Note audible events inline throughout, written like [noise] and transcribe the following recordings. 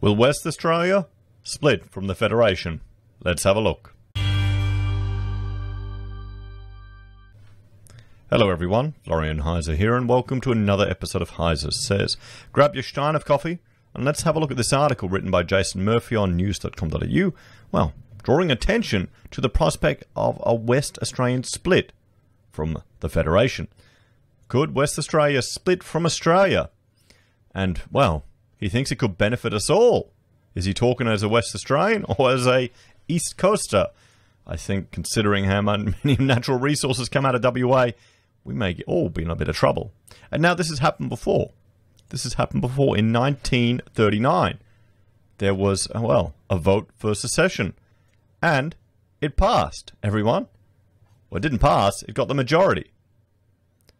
Will West Australia split from the Federation? Let's have a look. Hello everyone, Florian Heiser here and welcome to another episode of Heiser Says. Grab your stein of coffee and let's have a look at this article written by Jason Murphy on news.com.au. Well, drawing attention to the prospect of a West Australian split from the Federation. Could West Australia split from Australia? And, well, he thinks it could benefit us all. Is he talking as a West Australian or as a East Coaster? I think considering how [laughs] many natural resources come out of WA, we may all be in a bit of trouble. And now this has happened before. This has happened before in 1939. There was, uh, well, a vote for secession. And it passed, everyone. Well, it didn't pass, it got the majority.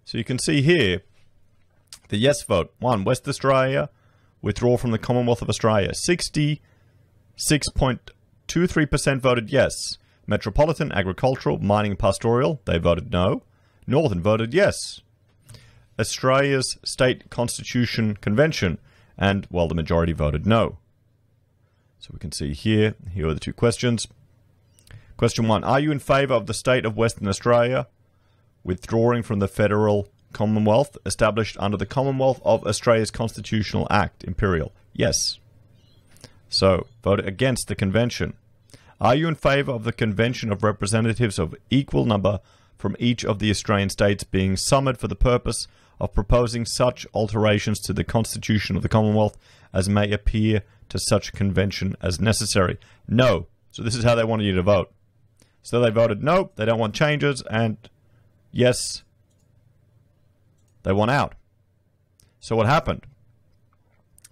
So you can see here, the yes vote won West Australia, withdraw from the Commonwealth of Australia. 66.23% voted yes. Metropolitan, agricultural, mining, pastoral, they voted no. Northern voted yes. Australia's State Constitution Convention, and while well, the majority voted no. So we can see here, here are the two questions. Question one Are you in favour of the state of Western Australia withdrawing from the federal Commonwealth established under the Commonwealth of Australia's Constitutional Act, Imperial. Yes. So, vote against the convention. Are you in favour of the convention of representatives of equal number from each of the Australian states being summoned for the purpose of proposing such alterations to the Constitution of the Commonwealth as may appear to such convention as necessary? No. So this is how they wanted you to vote. So they voted no, they don't want changes, and yes, they want out. So what happened?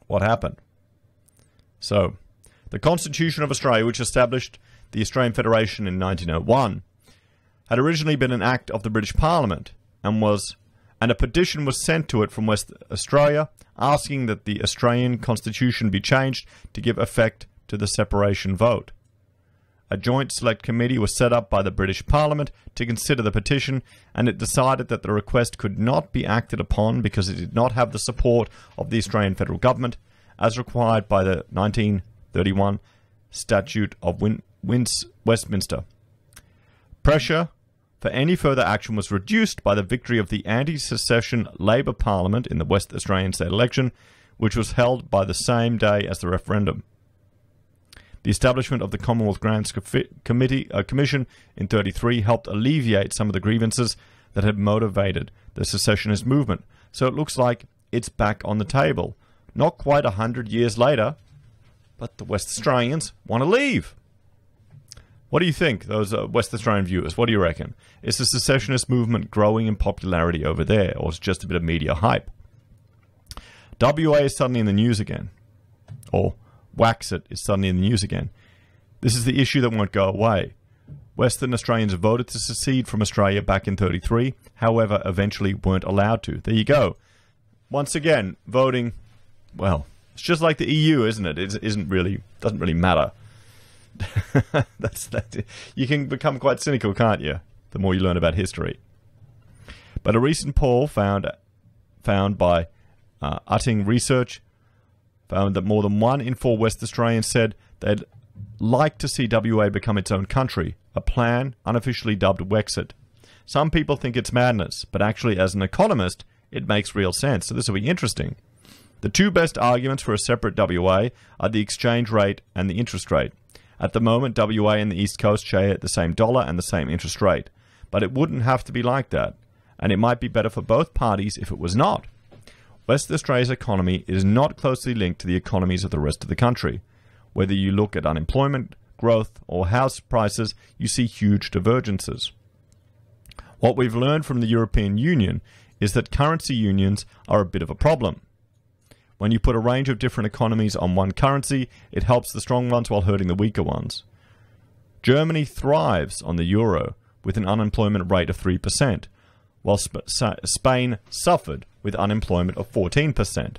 What happened? So, the Constitution of Australia, which established the Australian Federation in 1901, had originally been an act of the British Parliament and was and a petition was sent to it from West Australia asking that the Australian Constitution be changed to give effect to the separation vote. A joint select committee was set up by the British Parliament to consider the petition, and it decided that the request could not be acted upon because it did not have the support of the Australian federal government, as required by the 1931 Statute of Win Westminster. Pressure for any further action was reduced by the victory of the anti secession Labour Parliament in the West Australian state election, which was held by the same day as the referendum. The establishment of the Commonwealth Grants Committee, uh, Commission in 33 helped alleviate some of the grievances that had motivated the secessionist movement. So it looks like it's back on the table. Not quite a hundred years later, but the West Australians want to leave. What do you think, those uh, West Australian viewers? What do you reckon? Is the secessionist movement growing in popularity over there, or is it just a bit of media hype? WA is suddenly in the news again, or wax it is suddenly in the news again. This is the issue that won't go away. Western Australians voted to secede from Australia back in 33, however, eventually weren't allowed to. There you go. Once again, voting, well, it's just like the EU, isn't it? It isn't really, doesn't really matter. [laughs] that's, that's You can become quite cynical, can't you? The more you learn about history. But a recent poll found, found by uh, Utting Research found um, that more than one in four West Australians said they'd like to see WA become its own country, a plan unofficially dubbed Wexit. Some people think it's madness, but actually, as an economist, it makes real sense, so this will be interesting. The two best arguments for a separate WA are the exchange rate and the interest rate. At the moment, WA and the East Coast share the same dollar and the same interest rate, but it wouldn't have to be like that, and it might be better for both parties if it was not. West Australia's economy is not closely linked to the economies of the rest of the country. Whether you look at unemployment, growth, or house prices, you see huge divergences. What we've learned from the European Union is that currency unions are a bit of a problem. When you put a range of different economies on one currency, it helps the strong ones while hurting the weaker ones. Germany thrives on the euro with an unemployment rate of 3%, while Sp Spain suffered with unemployment of 14%.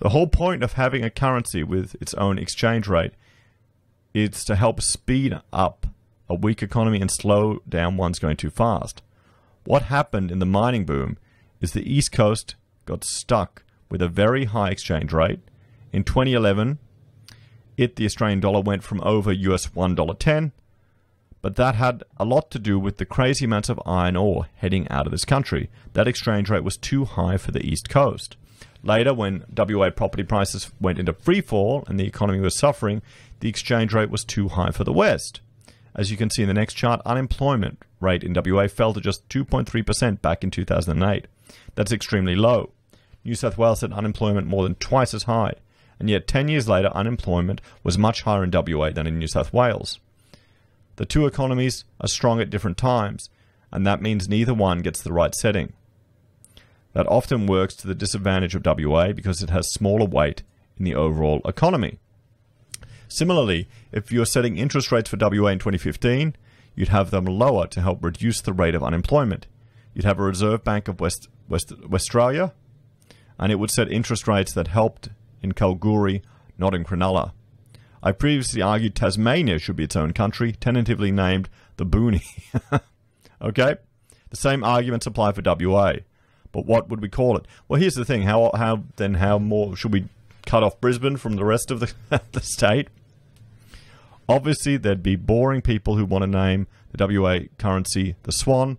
The whole point of having a currency with its own exchange rate is to help speed up a weak economy and slow down ones going too fast. What happened in the mining boom is the East Coast got stuck with a very high exchange rate. In 2011, it, the Australian dollar, went from over US $1.10 but that had a lot to do with the crazy amounts of iron ore heading out of this country. That exchange rate was too high for the East Coast. Later, when WA property prices went into freefall and the economy was suffering, the exchange rate was too high for the West. As you can see in the next chart, unemployment rate in WA fell to just 2.3% back in 2008. That's extremely low. New South Wales had unemployment more than twice as high, and yet 10 years later, unemployment was much higher in WA than in New South Wales. The two economies are strong at different times, and that means neither one gets the right setting. That often works to the disadvantage of WA because it has smaller weight in the overall economy. Similarly, if you're setting interest rates for WA in 2015, you'd have them lower to help reduce the rate of unemployment. You'd have a Reserve Bank of West, West Australia, and it would set interest rates that helped in Kalgoorlie, not in Cronulla. I previously argued Tasmania should be its own country, tentatively named the Boonie. [laughs] okay? The same arguments apply for WA. But what would we call it? Well, here's the thing. How, how then how more should we cut off Brisbane from the rest of the, [laughs] the state? Obviously, there'd be boring people who want to name the WA currency the Swan,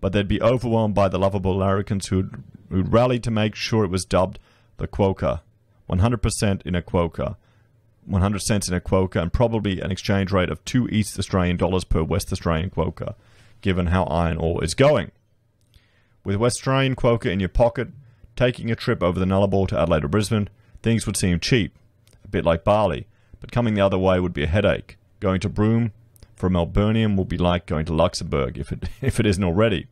but they'd be overwhelmed by the lovable larrikins who'd, who'd rally to make sure it was dubbed the Quokka. 100% in a Quokka. 100 cents in a quokka and probably an exchange rate of 2 East Australian dollars per West Australian quokka, given how iron ore is going. With West Australian quokka in your pocket, taking a trip over the Nullarbor to Adelaide or Brisbane, things would seem cheap, a bit like barley, but coming the other way would be a headache. Going to Broome from Melburnium would be like going to Luxembourg if it, [laughs] if it isn't already.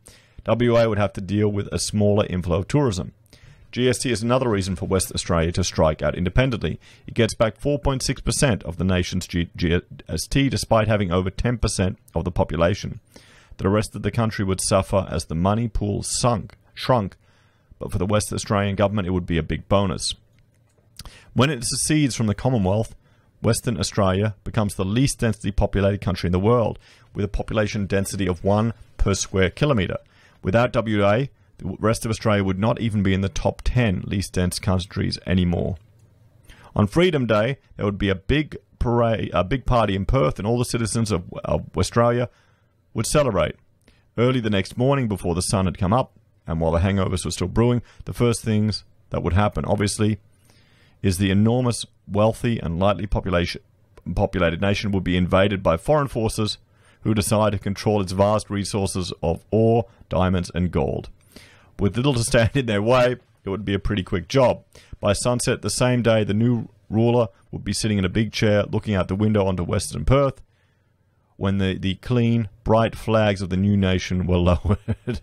WA would have to deal with a smaller inflow of tourism. GST is another reason for Western Australia to strike out independently. It gets back 4.6% of the nation's G GST despite having over 10% of the population. The rest of the country would suffer as the money pool sunk, shrunk, but for the West Australian government it would be a big bonus. When it secedes from the Commonwealth, Western Australia becomes the least densely populated country in the world, with a population density of 1 per square kilometre. Without WA, the rest of Australia would not even be in the top 10 least dense countries anymore. On Freedom Day, there would be a big parade, a big party in Perth, and all the citizens of, of Australia would celebrate. Early the next morning, before the sun had come up, and while the hangovers were still brewing, the first things that would happen, obviously, is the enormous, wealthy, and lightly populated nation would be invaded by foreign forces who decide to control its vast resources of ore, diamonds, and gold. With little to stand in their way, it would be a pretty quick job. By sunset the same day, the new ruler would be sitting in a big chair looking out the window onto western Perth when the, the clean, bright flags of the new nation were [laughs] lowered.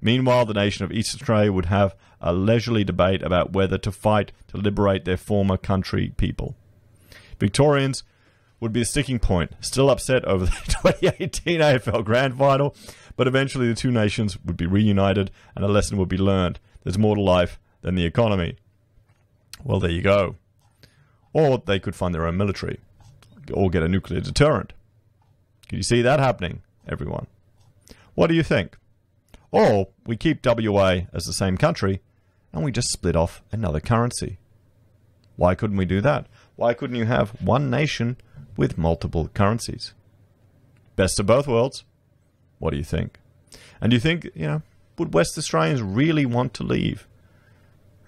Meanwhile, the nation of East Australia would have a leisurely debate about whether to fight to liberate their former country people. Victorians would be a sticking point, still upset over the [laughs] 2018 AFL Grand Final but eventually, the two nations would be reunited and a lesson would be learned. There's more to life than the economy. Well, there you go. Or they could find their own military or get a nuclear deterrent. Can you see that happening, everyone? What do you think? Or we keep WA as the same country and we just split off another currency. Why couldn't we do that? Why couldn't you have one nation with multiple currencies? Best of both worlds. What do you think? And do you think, you know, would West Australians really want to leave?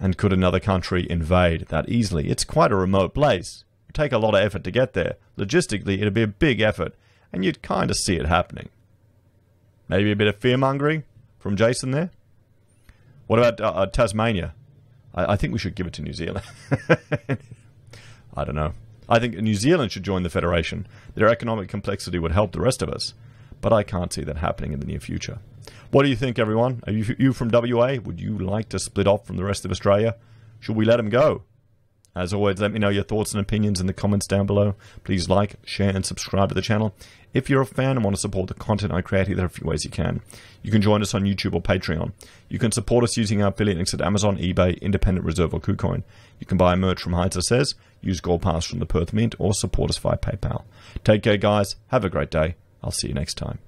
And could another country invade that easily? It's quite a remote place. It'd take a lot of effort to get there. Logistically, it'd be a big effort, and you'd kind of see it happening. Maybe a bit of fearmongering from Jason there? What about uh, uh Tasmania? I, I think we should give it to New Zealand. [laughs] I don't know. I think New Zealand should join the Federation. Their economic complexity would help the rest of us but I can't see that happening in the near future. What do you think, everyone? Are you, you from WA? Would you like to split off from the rest of Australia? Should we let him go? As always, let me know your thoughts and opinions in the comments down below. Please like, share, and subscribe to the channel. If you're a fan and want to support the content I create, there are a few ways you can. You can join us on YouTube or Patreon. You can support us using our affiliate links at Amazon, eBay, Independent Reserve, or KuCoin. You can buy merch from Heizer Says, use Gold Pass from the Perth Mint, or support us via PayPal. Take care, guys. Have a great day. I'll see you next time.